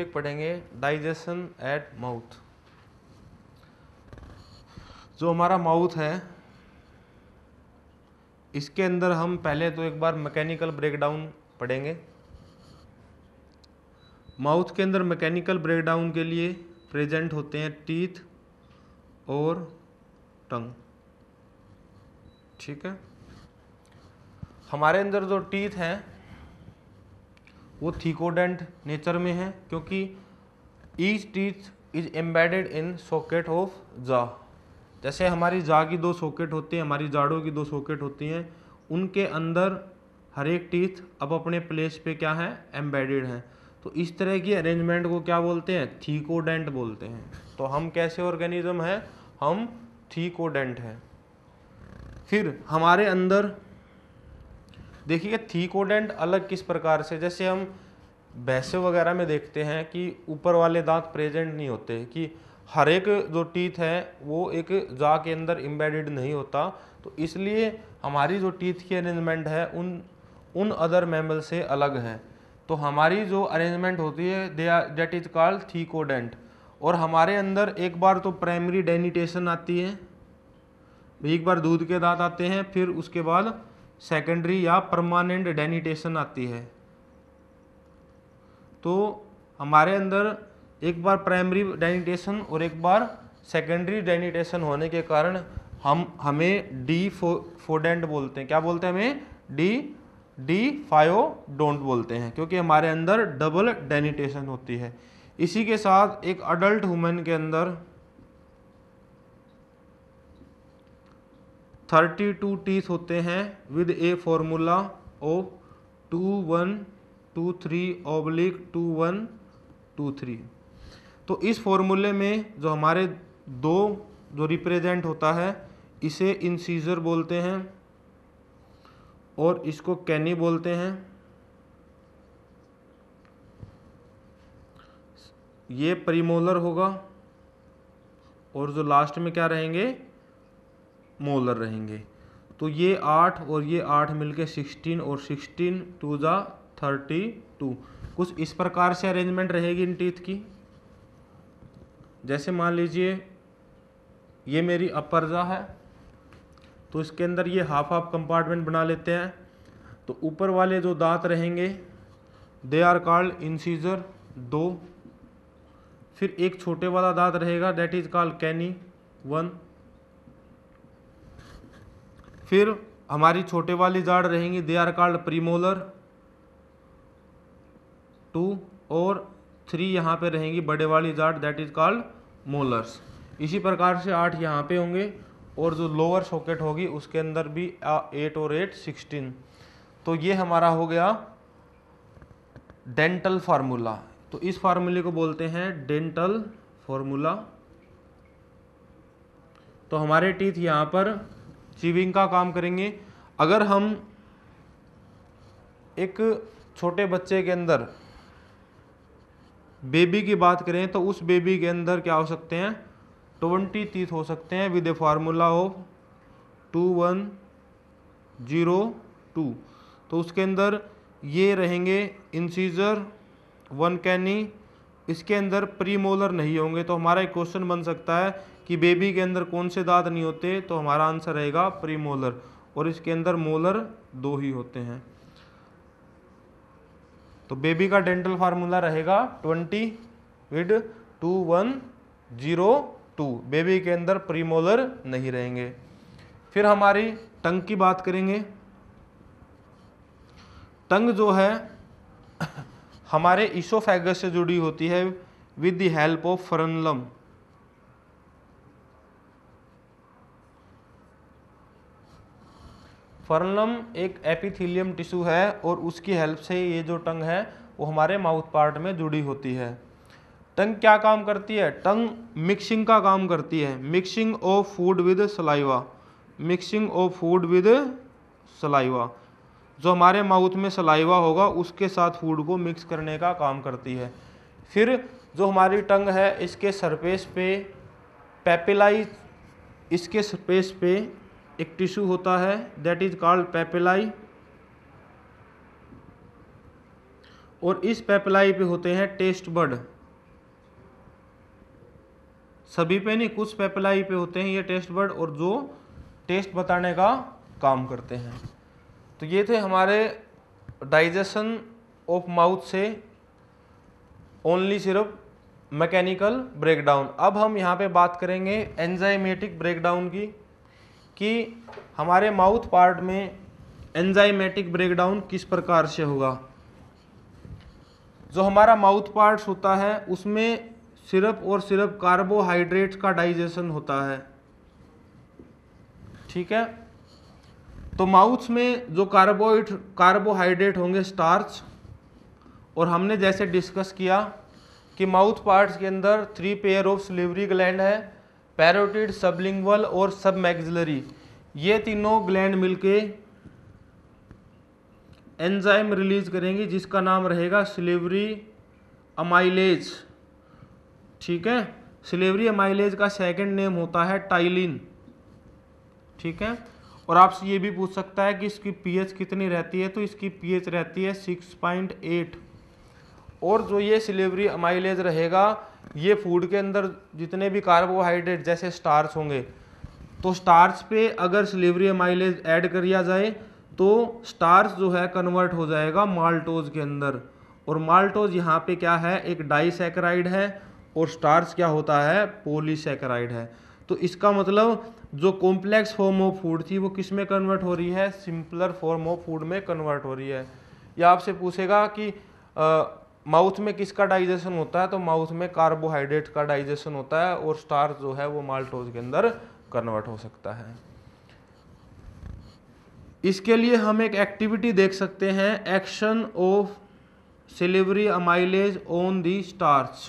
topic पढ़ेंगे digestion eight mouth जो हमारा माउथ है इसके अंदर हम पहले तो एक बार मैकेनिकल ब्रेकडाउन पढ़ेंगे माउथ के अंदर मैकेनिकल ब्रेकडाउन के लिए प्रेजेंट होते हैं टीथ और टंग ठीक है हमारे अंदर जो टीथ हैं वो थीकोडेंट नेचर में है क्योंकि each teeth is embedded in socket of jaw जैसे हमारी जा की दो सॉकेट होती है हमारी जाड़ों की दो सॉकेट होती हैं उनके अंदर हर एक टीथ अब अपने प्लेस पे क्या है एम्बेडेड हैं तो इस तरह की अरेंजमेंट को क्या बोलते हैं थीकोडेंट बोलते हैं तो हम कैसे ऑर्गेनिज्म हैं हम थीकोडेंट हैं फिर हमारे अंदर देखिए थीकोडेंट अलग किस प्रकार से जैसे हम भैंसे वगैरह में देखते हैं कि ऊपर वाले दांत प्रेजेंट नहीं होते कि हर एक जो टीथ है वो एक जा के अंदर इम्बेडेड नहीं होता तो इसलिए हमारी जो टीथ की अरेंजमेंट है उन उन अदर मैमल से अलग है तो हमारी जो अरेंजमेंट होती है they are that is called thecodont और हमारे अंदर एक बार तो प्राइमरी डेनिटेशन आती है एक बार दूध के दांत आते हैं फिर उसके बाद सेकेंडरी या परमानेंट डेनिटेशन आती है तो हमारे अंदर एक बार प्राइमरी डेनिटेशन और एक बार सेकेंडरी डेनिटेशन होने के कारण हम हमें डी फो फोडेंट बोलते हैं क्या बोलते हैं हमें डी डी फायो डोंट बोलते हैं क्योंकि हमारे अंदर डबल डेनिटेशन होती है इसी के साथ एक अडल्ट वुमेन के अंदर थर्टी टू टीस होते हैं with a formula of two one two three oblique two one two three तो इस फॉर्मूले में जो हमारे दो जो रिप्रेजेंट होता है इसे इंसीजर बोलते हैं और इसको कैनी बोलते हैं ये परिमोलर होगा और जो लास्ट में क्या रहेंगे मोलर रहेंगे तो ये आठ और ये आठ मिलके सिक्सटीन और सिक्सटीन टू ज़ा थर्टी टू कुछ इस प्रकार से अरेंजमेंट रहेगी इन टीथ की जैसे मान लीजिए ये मेरी अपर ज़ा है तो इसके अंदर ये हाफ हाफ कंपार्टमेंट बना लेते हैं तो ऊपर वाले जो दांत रहेंगे दे आर कॉल्ड इंसीजर दो फिर एक छोटे वाला दांत रहेगा that is called canine फिर हमारी छोटे वाली जाड़ रहेंगी they are called premolar two और थ्री यहाँ पे रहेंगी बड़े वाली जाड़ दैट इज कॉल्ड मोलर्स इसी प्रकार से आठ यहाँ पे होंगे और जो लोअर सॉकेट होगी उसके अंदर भी एट और एट सिक्सटीन तो ये हमारा हो गया डेंटल फार्मूला तो इस फार्मूले को बोलते हैं डेंटल फार्मूला तो हमारे टीथ यहाँ पर सीविंग का काम करेंगे अगर हम एक छोटे बच्चे के अंदर बेबी की बात करें तो उस बेबी के अंदर क्या हो सकते हैं ट्वेंटी तीस हो सकते हैं with a formula of two one zero two तो उसके अंदर ये रहेंगे इंसीजर वन कैनी इसके अंदर प्रीमोलर नहीं होंगे तो हमारा एक क्वेश्चन बन सकता है कि बेबी के अंदर कौन से दांत नहीं होते तो हमारा आंसर रहेगा प्रीमोलर और इसके अंदर मोलर दो ही होते हैं तो बेबी का डेंटल फार्मूला रहेगा twenty with two one zero two baby के अंदर प्रीमोलर नहीं रहेंगे फिर हमारी टंग की बात करेंगे टंग जो है हमारे ईशोफेगस से जुड़ी होती है with the help of frenulum frenulum एक एपिथीलियम टिश्यू है और उसकी हेल्प से ये जो टंग है वो हमारे माउथ पार्ट में जुड़ी होती है टंग क्या काम करती है टंग मिक्सिंग का काम करती है mixing of food with saliva mixing of food with saliva जो हमारे माउथ में सलाइवा होगा उसके साथ फूड को मिक्स करने का काम करती है फिर जो हमारी टंग है इसके सरफेस पे पेपिलाई इसके सरफेस पे एक टिश्यू होता है दैट इज कॉल्ड पेपेलाई और इस पेपेलाई पे होते हैं टेस्ट बर्ड सभी पे नहीं कुछ पेपेलाई पे होते हैं ये टेस्ट बर्ड और जो टेस्ट बताने का काम करते हैं तो ये थे हमारे डाइजेशन ऑफ माउथ से ओनली सिर्फ मैकेनिकल ब्रेकडाउन अब हम यहाँ पे बात करेंगे एंजाइमेटिक ब्रेकडाउन की कि हमारे माउथ पार्ट में एंजाइमेटिक ब्रेकडाउन किस प्रकार से होगा जो हमारा माउथ पार्ट्स होता है उसमें सिर्फ और सिर्फ कार्बोहाइड्रेट्स का डाइजेशन होता है ठीक है तो माउथ्स में जो कार्बोइड कार्बोहाइड्रेट होंगे स्टार्च और हमने जैसे डिस्कस किया कि माउथ पार्ट्स के अंदर three pair of salivary gland है पैरोटिड सबलिंगवल और सब मैगजलरी ये तीनों ग्लैंड मिलके एंजाइम रिलीज करेंगी जिसका नाम रहेगा सिलेवरी अमाइलेज ठीक है सिलेवरी अमाइलेज का सेकंड नेम होता है टाइलिन ठीक है और आपसे ये भी पूछ सकता है कि इसकी पीएच कितनी रहती है तो इसकी पीएच रहती है 6.8 और जो ये सिलेवरी अमाइलेज रहेगा ये फूड के अंदर जितने भी कार्बोहाइड्रेट जैसे स्टार्च होंगे तो स्टार्च पे अगर स्लेवरी माइलेज ऐड कर दिया जाए तो स्टार्च जो है कन्वर्ट हो जाएगा माल्टोज के अंदर और माल्टोज यहाँ पे क्या है एक डाइसेक्राइड है और स्टार्च क्या होता है पोलीसेक्राइड है तो इसका मतलब जो कॉम्प्लेक्स फॉर्म ऑफ फूड थी वो किस में कन्वर्ट हो रही है सिंपलर फॉर्म ऑफ फूड में कन्वर्ट हो रही है या आपसे पूछेगा कि माउथ में किसका डाइजेशन होता है तो माउथ में कार्बोहाइड्रेट का डाइजेशन होता है और स्टार्च जो है वो माल्टोज के अंदर कन्वर्ट हो सकता है इसके लिए हम एक एक्टिविटी देख सकते हैं action of salivary amylase on the starch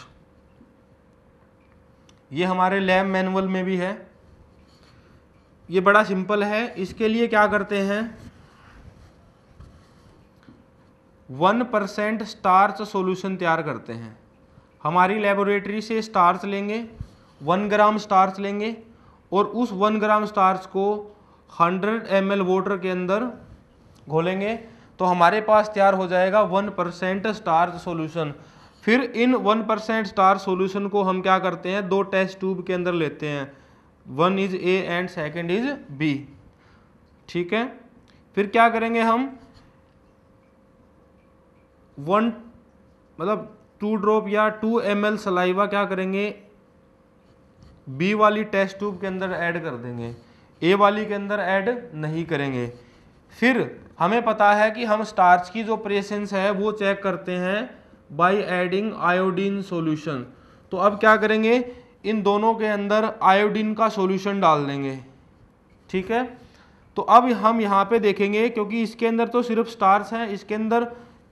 ये हमारे लैब मैनुअल में भी है ये बड़ा सिंपल है इसके लिए क्या करते हैं वन परसेंट स्टार्च सोल्यूशन तैयार करते हैं हमारी लेबोरेटरी से स्टार्च लेंगे वन ग्राम स्टार्च लेंगे और उस वन ग्राम स्टार्च को हंड्रेड एम एल वाटर के अंदर घोलेंगे तो हमारे पास तैयार हो जाएगा वन परसेंट स्टार्च सोल्यूशन फिर in one percent starch solution को हम क्या करते हैं दो टेस्ट ट्यूब के अंदर लेते हैं one is A and second is B ठीक है फिर क्या करेंगे हम वन मतलब टू ड्रॉप या टू एम एल सलाइवा क्या करेंगे बी वाली टेस्ट ट्यूब के अंदर ऐड कर देंगे ए वाली के अंदर ऐड नहीं करेंगे फिर हमें पता है कि हम स्टार्च की जो प्रेसेंस है वो चेक करते हैं बाय एडिंग आयोडीन सॉल्यूशन तो अब क्या करेंगे इन दोनों के अंदर आयोडीन का सॉल्यूशन डाल देंगे ठीक है तो अब हम यहाँ पे देखेंगे क्योंकि इसके अंदर तो सिर्फ स्टार्च हैं इसके अंदर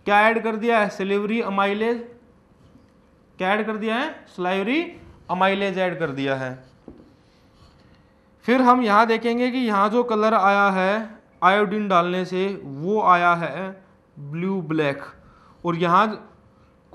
क्या ऐड कर दिया है सिलेवरी अमाइलेज क्या ऐड कर दिया है स्लाइवरी अमाइलेज ऐड कर दिया है फिर हम यहाँ देखेंगे कि यहाँ जो कलर आया है आयोडीन डालने से वो आया है ब्लू ब्लैक और यहाँ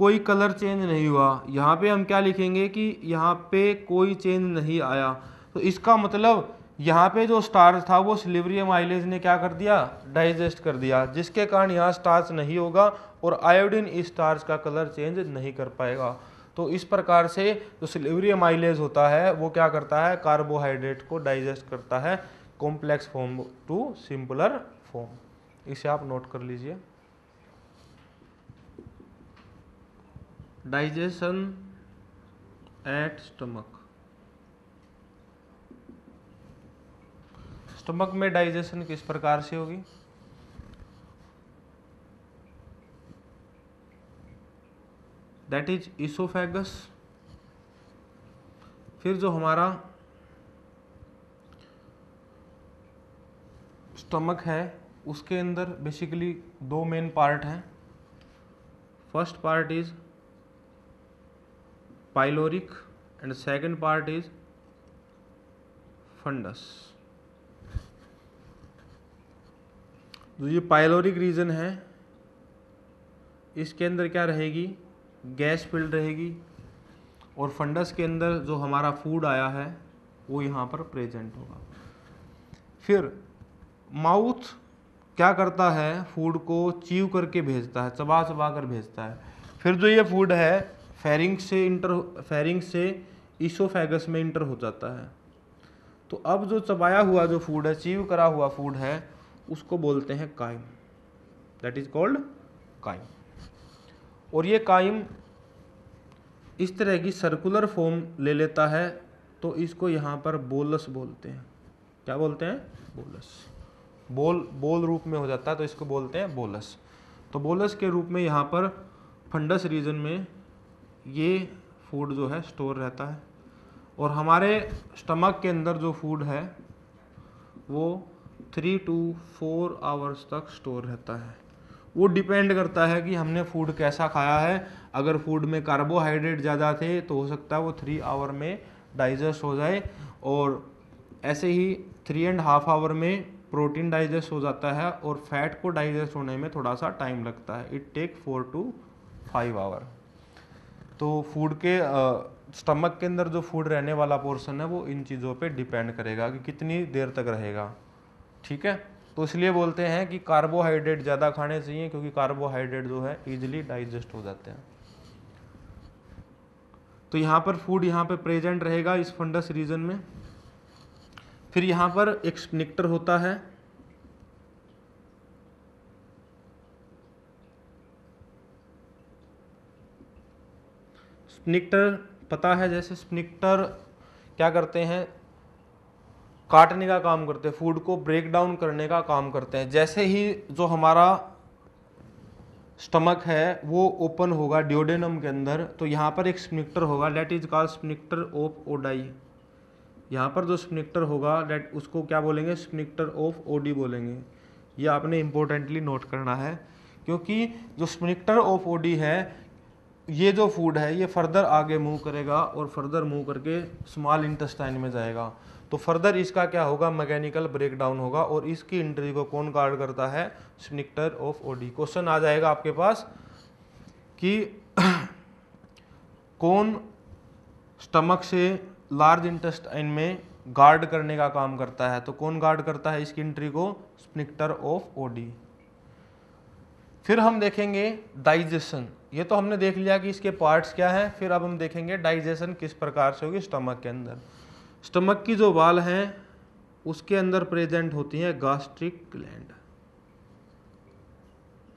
कोई कलर चेंज नहीं हुआ यहाँ पे हम क्या लिखेंगे कि यहाँ पे कोई चेंज नहीं आया तो इसका मतलब यहाँ पे जो स्टार्च था वो सिलिवरियम आइलेज ने क्या कर दिया डाइजेस्ट कर दिया जिसके कारण यहाँ स्टार्च नहीं होगा और आयोडीन इस स्टार्च का कलर चेंज नहीं कर पाएगा तो इस प्रकार से जो सिलिवरियम आइलेज होता है वो क्या करता है कार्बोहाइड्रेट को डाइजेस्ट करता है complex form to simpler form इसे आप नोट कर लीजिए डाइजेशन एट स्टमक स्टमक में डाइजेशन किस प्रकार से होगी दैट इज इसोफेगस फिर जो हमारा स्टमक है उसके अंदर बेसिकली दो मेन पार्ट हैं first part is pyloric and second part is fundus जो तो ये पायलोरिक रीजन है इसके अंदर क्या रहेगी गैस फिल्ड रहेगी और फंडस के अंदर जो हमारा फूड आया है वो यहाँ पर प्रेजेंट होगा फिर माउथ क्या करता है फूड को चीव करके भेजता है चबा चबा कर भेजता है फिर जो ये फूड है फेरिंग से इंटर फेरिंग से ईसोफेगस में इंटर हो जाता है तो अब जो चबाया हुआ जो फूड है चीव करा हुआ फूड है उसको बोलते हैं कायम दैट इज कॉल्ड कायम और ये कायम इस तरह की सर्कुलर फॉर्म ले लेता है तो इसको यहाँ पर बोलस बोलते हैं क्या बोलते हैं बोलस बोल बोल रूप में हो जाता है तो इसको बोलते हैं बोलस तो बोलस के रूप में यहाँ पर फंडस रीजन में ये फूड जो है स्टोर रहता है और हमारे स्टमक के अंदर जो फूड है वो थ्री टू फोर आवर्स तक स्टोर रहता है वो डिपेंड करता है कि हमने फूड कैसा खाया है अगर फूड में कार्बोहाइड्रेट ज़्यादा थे तो हो सकता है वो थ्री आवर में डाइजेस्ट हो जाए और ऐसे ही थ्री एंड हाफ आवर में प्रोटीन डाइजेस्ट हो जाता है और फैट को डाइजेस्ट होने में थोड़ा सा टाइम लगता है it take four to five hour तो फूड के स्टमक के अंदर जो फूड रहने वाला पोर्शन है वो इन चीज़ों पे डिपेंड करेगा कि कितनी देर तक रहेगा ठीक है तो इसलिए बोलते हैं कि कार्बोहाइड्रेट ज़्यादा खाने चाहिए क्योंकि कार्बोहाइड्रेट जो है ईजिली डाइजेस्ट हो जाते हैं तो यहाँ पर फूड यहाँ पर प्रेजेंट रहेगा इस फंडस रीजन में फिर यहाँ पर एक निक्टर होता है स्निक्टर पता है जैसे स्निक्टर क्या करते हैं काटने का काम करते हैं फूड को ब्रेक डाउन करने का काम करते हैं जैसे ही जो हमारा स्टमक है वो ओपन होगा ड्योडेनम के अंदर तो यहाँ पर एक स्निक्टर होगा let is call sphincter of Oddi यहाँ पर जो स्निक्टर होगा लेट उसको क्या बोलेंगे स्निक्टर ऑफ ओडी बोलेंगे ये आपने इम्पोर्टेंटली नोट करना है क्योंकि जो स्निक्टर ऑफ ओडी है ये जो फूड है ये फर्दर आगे मूव करेगा और फर्दर मूव करके स्मॉल इंटेस्टाइन में जाएगा तो फर्दर इसका क्या होगा मैकेनिकल ब्रेकडाउन होगा और इसकी इंट्री को कौन गार्ड करता है स्निक्टर ऑफ ओडी क्वेश्चन आ जाएगा आपके पास कि कौन स्टमक से लार्ज इंटेस्टाइन में गार्ड करने का काम करता है तो कौन गार्ड करता है इसकी इंट्री को स्निक्टर ऑफ ओडी फिर हम देखेंगे डाइजेशन ये तो हमने देख लिया कि इसके पार्ट्स क्या हैं फिर अब हम देखेंगे डाइजेशन किस प्रकार से होगी स्टमक के अंदर स्टमक की जो वाल हैं उसके अंदर प्रेजेंट होती हैं गास्ट्रिक ग्लैंड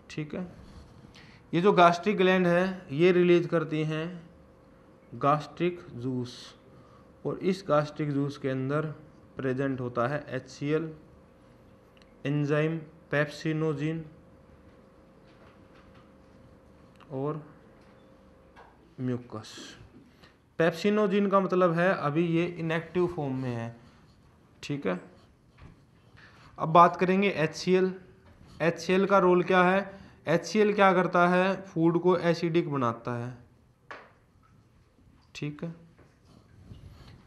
ठीक है ये जो गास्ट्रिक ग्लैंड है ये रिलीज करती हैं गास्ट्रिक जूस और इस गास्ट्रिक जूस के अंदर प्रेजेंट होता है H C L enzyme pepsinogen और म्यूकस पेप्सिनोजिन का मतलब है अभी ये इनएक्टिव फॉर्म में है ठीक है अब बात करेंगे H C L H C L का रोल क्या है एच सी एल क्या करता है फूड को एसिडिक बनाता है ठीक है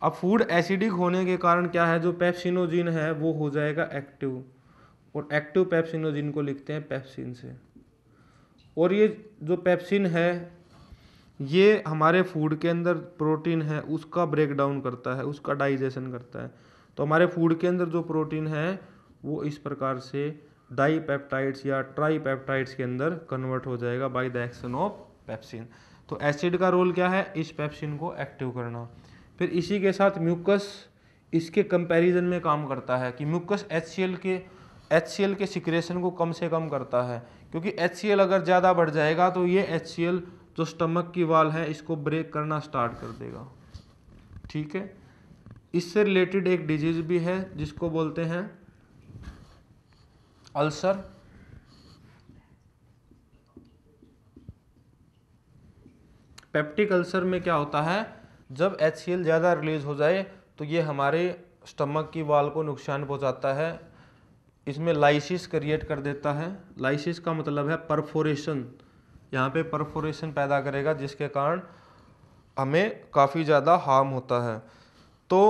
अब फूड एसिडिक होने के कारण क्या है जो पेप्सिनोजिन है वो हो जाएगा एक्टिव और एक्टिव पेप्सिनोजिन को लिखते हैं पेप्सिन से और ये जो पेप्सिन है ये हमारे फूड के अंदर प्रोटीन है उसका ब्रेकडाउन करता है उसका डाइजेशन करता है तो हमारे फूड के अंदर जो प्रोटीन है वो इस प्रकार से डाईपेप्टाइड्स या ट्राईपेप्टाइड्स के अंदर कन्वर्ट हो जाएगा by the action of pepsin तो एसिड का रोल क्या है इस पेप्सिन को एक्टिव करना फिर इसी के साथ म्यूकस इसके कंपैरिजन में काम करता है कि mucus H K H K secretion को कम से कम करता है क्योंकि एच अगर ज़्यादा बढ़ जाएगा तो ये एच जो स्टमक की वाल है इसको ब्रेक करना स्टार्ट कर देगा ठीक है इससे रिलेटेड एक डिजीज भी है जिसको बोलते हैं अल्सर पेप्टिक अल्सर में क्या होता है जब एच ज़्यादा रिलीज हो जाए तो ये हमारे स्टमक की वाल को नुकसान पहुंचाता है इसमें लाइसिस क्रिएट कर देता है लाइसिस का मतलब है परफोरेशन यहाँ पे परफोरेशन पैदा करेगा जिसके कारण हमें काफ़ी ज़्यादा हार्म होता है तो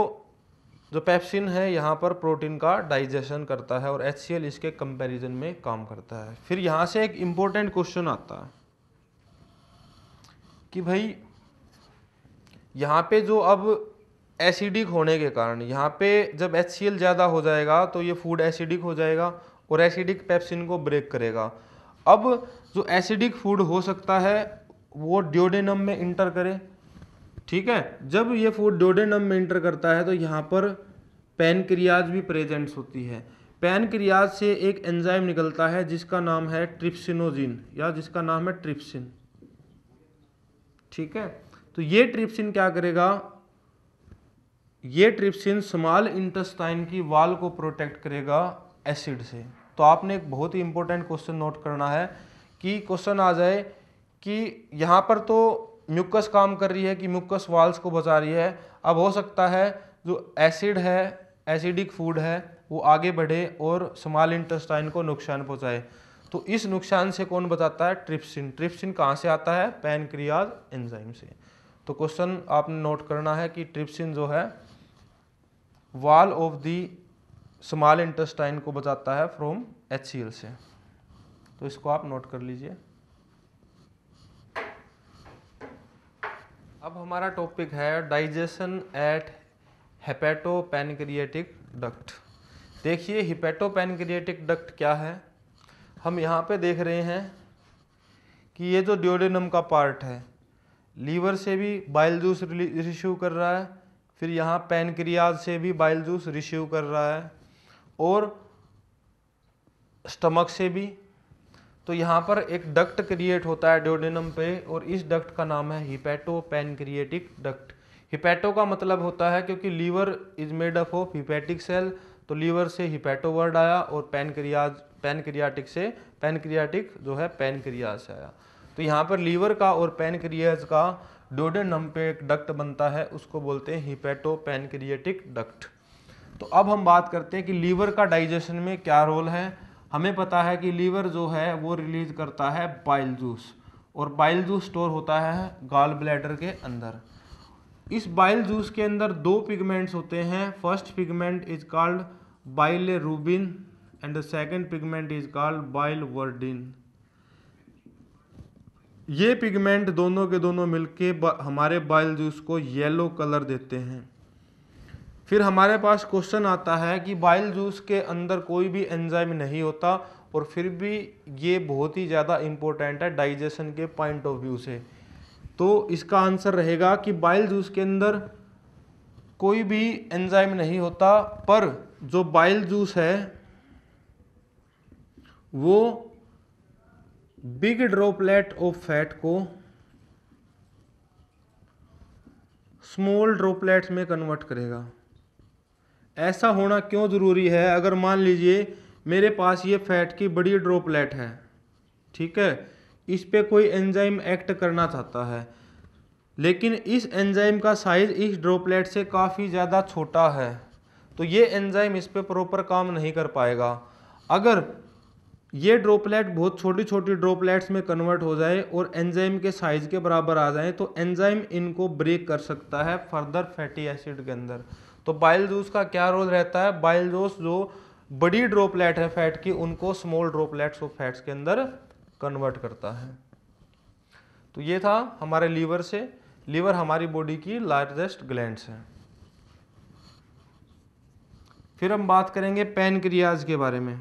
जो पैप्सिन है यहाँ पर प्रोटीन का डाइजेशन करता है और एच इसके कंपैरिजन में काम करता है फिर यहाँ से एक इम्पोर्टेंट क्वेश्चन आता है कि भाई यहाँ पे जो अब एसिडिक होने के कारण यहाँ पे जब एच ज़्यादा हो जाएगा तो ये फूड एसिडिक हो जाएगा और एसिडिक पैप्सिन को ब्रेक करेगा अब जो एसिडिक फूड हो सकता है वो ड्योडेनम में इंटर करे ठीक है जब ये फूड ड्योडेनम में इंटर करता है तो यहाँ पर पैनक्रियाज भी प्रेजेंट होती है पैनक्रियाज से एक एंजाइम निकलता है जिसका नाम है ट्रिप्सिनोजिन या जिसका नाम है ट्रिप्सिन ठीक है तो ये ट्रिप्सिन क्या करेगा ये ट्रिप्सिन स्मॉल इंटस्टाइन की वाल को प्रोटेक्ट करेगा एसिड से तो आपने एक बहुत ही इंपॉर्टेंट क्वेश्चन नोट करना है कि क्वेश्चन आ जाए कि यहाँ पर तो म्यूकस काम कर रही है कि म्यूकस वाल्स को बचा रही है अब हो सकता है जो एसिड है एसिडिक फूड है वो आगे बढ़े और स्मॉल इंटेस्टाइन को नुकसान पहुँचाए तो इस नुकसान से कौन बताता है ट्रिप्सिन ट्रिप्सिन कहाँ से आता है पैनक्रियाज एंजाइम से तो क्वेश्चन आपने नोट करना है कि ट्रिप्सिन जो है wall of the small intestine को बचाता है फ्रॉम एच से तो इसको आप नोट कर लीजिए अब हमारा टॉपिक है डाइजेशन एट पेनक्रिएटिक डक्ट देखिए पेनक्रिएटिक डक्ट क्या है हम यहाँ पे देख रहे हैं कि ये जो ड्योडेनम का पार्ट है लीवर से भी बाइल जूस रिसीव कर रहा है फिर यहाँ पेनक्रियाज से भी बाइल जूस रिसीव कर रहा है और स्टमक से भी तो यहाँ पर एक डक्ट क्रिएट होता है ड्योडेनम पे और इस डक्ट का नाम है हिपैटो पैनक्रिएटिक डक्ट हिपैटो का मतलब होता है क्योंकि liver is made up of hepatic cell तो लीवर से हिपैटो वर्ड आया और पैनक्रियाज पैनक्रियाटिक से पैनक्रियाटिक जो है पैनक्रियाज से आया तो यहाँ पर लीवर का और पैनक्रियाज का डोडेनम पे एक डक्ट बनता है उसको बोलते हैं हिपैटो पैनक्रिएटिक डक्ट तो अब हम बात करते हैं कि लीवर का डाइजेशन में क्या रोल है हमें पता है कि लीवर जो है वो रिलीज करता है बाइल जूस और बाइल जूस स्टोर होता है गाल ब्लैडर के अंदर इस बाइल जूस के अंदर दो पिगमेंट्स होते हैं first pigment is called bilirubin and the second pigment is called biliverdin ये पिगमेंट दोनों के दोनों मिलके हमारे बाइल जूस को येलो कलर देते हैं फिर हमारे पास क्वेश्चन आता है कि बाइल जूस के अंदर कोई भी एंजाइम नहीं होता और फिर भी ये बहुत ही ज़्यादा इम्पोर्टेंट है डाइजेशन के पॉइंट ऑफ व्यू से तो इसका आंसर रहेगा कि बाइल जूस के अंदर कोई भी एंजाइम नहीं होता पर जो बाइल जूस है वो बिग ड्रॉपलेट ऑफ फैट को स्मॉल ड्रॉपलेट्स में कन्वर्ट करेगा ऐसा होना क्यों ज़रूरी है अगर मान लीजिए मेरे पास ये फैट की बड़ी ड्रॉपलेट है ठीक है इस पर कोई एंजाइम एक्ट करना चाहता है लेकिन इस एंजाइम का साइज़ इस ड्रॉपलेट से काफ़ी ज़्यादा छोटा है तो ये एंजाइम इस पर प्रॉपर काम नहीं कर पाएगा अगर ये ड्रॉपलेट बहुत छोटी छोटी ड्रॉपलेट्स में कन्वर्ट हो जाए और एंजाइम के साइज़ के बराबर आ जाए तो एंजाइम इनको ब्रेक कर सकता है फर्दर फैटी एसिड के अंदर तो बाइल जूस का क्या रोल रहता है बाइल जूस जो बड़ी ड्रोपलेट है फैट की उनको स्मॉल ड्रोपलेट्स ऑफ फैट्स के अंदर कन्वर्ट करता है तो ये था हमारे लीवर से लीवर हमारी बॉडी की लार्जेस्ट ग्लैंड है फिर हम बात करेंगे क्रियाज के बारे में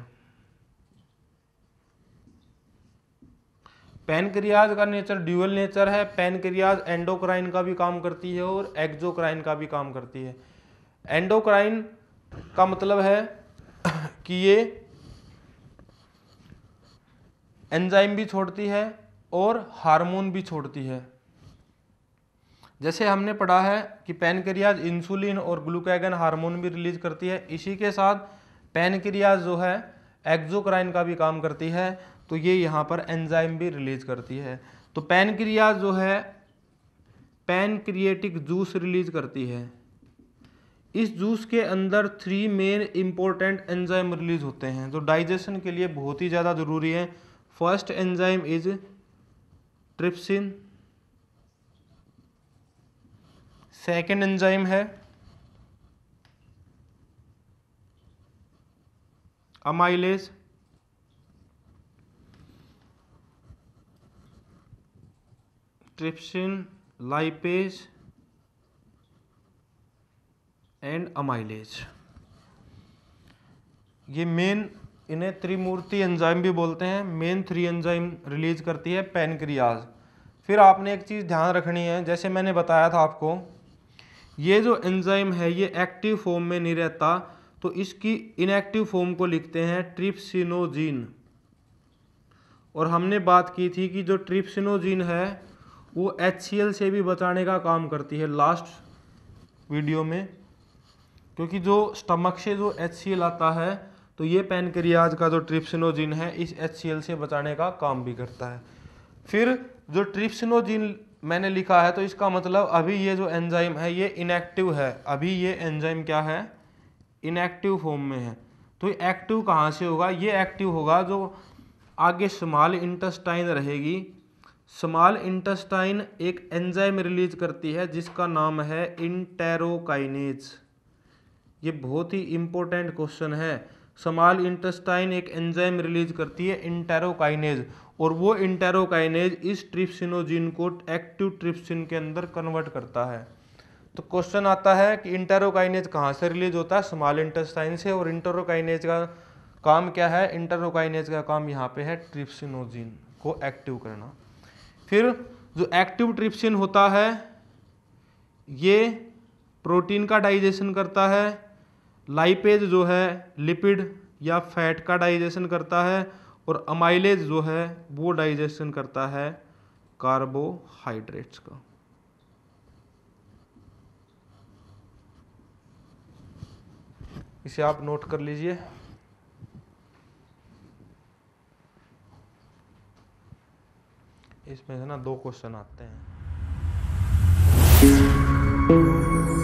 क्रियाज का नेचर ड्यूअल नेचर है क्रियाज एंडोक्राइन का भी काम करती है और एक्जोक्राइन का भी काम करती है एंडोक्राइन का मतलब है कि ये एंजाइम भी छोड़ती है और हार्मोन भी छोड़ती है जैसे हमने पढ़ा है कि पैनक्रियाज इंसुलिन और ग्लूकागन हार्मोन भी रिलीज करती है इसी के साथ पैनक्रियाज जो है एक्जोक्राइन का भी काम करती है तो ये यहाँ पर एंजाइम भी रिलीज करती है तो पैनक्रियाज जो है पैनक्रिएटिक जूस रिलीज करती है इस जूस के अंदर three main important enzyme release होते हैं जो डाइजेशन के लिए बहुत ही ज़्यादा ज़रूरी है first enzyme is trypsin second enzyme है amylase trypsin lipase and amylase ये मेन इन्हें त्रिमूर्ति एंजाइम भी बोलते हैं मेन थ्री एंजाइम रिलीज करती है पेनक्रियाज फिर आपने एक चीज़ ध्यान रखनी है जैसे मैंने बताया था आपको ये जो एंजाइम है ये एक्टिव फॉर्म में नहीं रहता तो इसकी इनएक्टिव फॉर्म को लिखते हैं ट्रिप्सिनोजीन और हमने बात की थी कि जो ट्रिप्सिनोजीन है वो एच से भी बचाने का काम करती है लास्ट वीडियो में क्योंकि जो स्टमक से जो एच आता है तो ये पेनक्रियाज का जो ट्रिप्सिनोजिन है इस एच से बचाने का काम भी करता है फिर जो ट्रिप्सिनोजिन मैंने लिखा है तो इसका मतलब अभी ये जो एंजाइम है ये इनएक्टिव है अभी ये एंजाइम क्या है इनएक्टिव फॉर्म में है तो एक्टिव कहाँ से होगा ये एक्टिव होगा जो आगे स्मॉल इंटस्टाइन रहेगी स्मॉल इंटस्टाइन एक एंजाइम रिलीज करती है जिसका नाम है इंटेरोकाइनेज ये बहुत ही इंपॉर्टेंट क्वेश्चन है समाल इंटेस्टाइन एक एंजाइम रिलीज करती है इंटेरोकाइनेज और वो इंटेरोकाइनेज इस ट्रिप्सिनोजिन को एक्टिव ट्रिप्सिन के अंदर कन्वर्ट करता है तो क्वेश्चन आता है कि इंटेरोकाइनेज कहाँ से रिलीज होता है समाल इंटेस्टाइन से और इंटरोकाइनेज का काम क्या है इंटेरोकाइनेज का काम यहाँ पे है ट्रिप्सिनोजिन को एक्टिव करना फिर जो एक्टिव ट्रिप्सिन होता है ये प्रोटीन का डाइजेशन करता है लाइपेज जो है लिपिड या फैट का डाइजेशन करता है और अमाइलेज जो है वो डाइजेशन करता है कार्बोहाइड्रेट्स का इसे आप नोट कर लीजिए इसमें है ना दो क्वेश्चन आते हैं